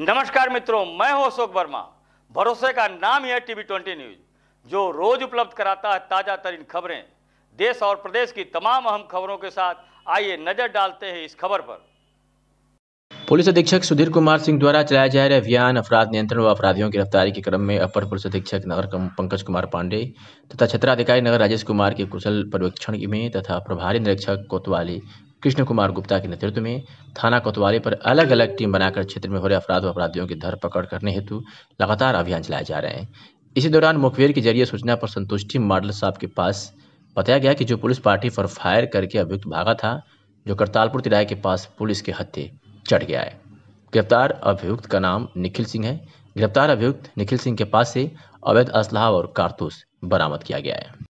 नमस्कार मित्रों मैं हूं अशोक वर्मा भरोसे का नाम है टीवी ट्वेंटी न्यूज जो रोज उपलब्ध कराता है ताजा तरीन खबरें देश और प्रदेश की तमाम अहम खबरों के साथ आइए नजर डालते हैं इस खबर पर पुलिस अधीक्षक सुधीर कुमार सिंह द्वारा चलाया जा रहे अभियान अपराध नियंत्रण व अपराधियों की गिरफ्तारी के क्रम में अपर पुलिस अधीक्षक नगर पंकज कुमार पांडे तथा क्षेत्राधिकारी नगर राजेश कुमार के कुशल पर्यवेक्षण में तथा प्रभारी निरीक्षक कोतवाली कृष्ण कुमार गुप्ता के नेतृत्व में थाना कोतवाली पर अलग अलग टीम बनाकर क्षेत्र में हो रहे अपराध व अपराधियों की धरपकड़ करने हेतु लगातार अभियान चलाए जा रहे हैं इसी दौरान मुखबिर के जरिए सूचना पर संतुष्टि मॉडल साहब के पास बताया गया कि जो पुलिस पार्टी पर फायर करके अभियुक्त भागा था जो करतालपुर तिराए के पास पुलिस के हत्थे चढ़ गया है गिरफ्तार अभियुक्त का नाम निखिल सिंह है गिरफ्तार अभियुक्त निखिल सिंह के पास से अवैध असलाह और कारतूस बरामद किया गया है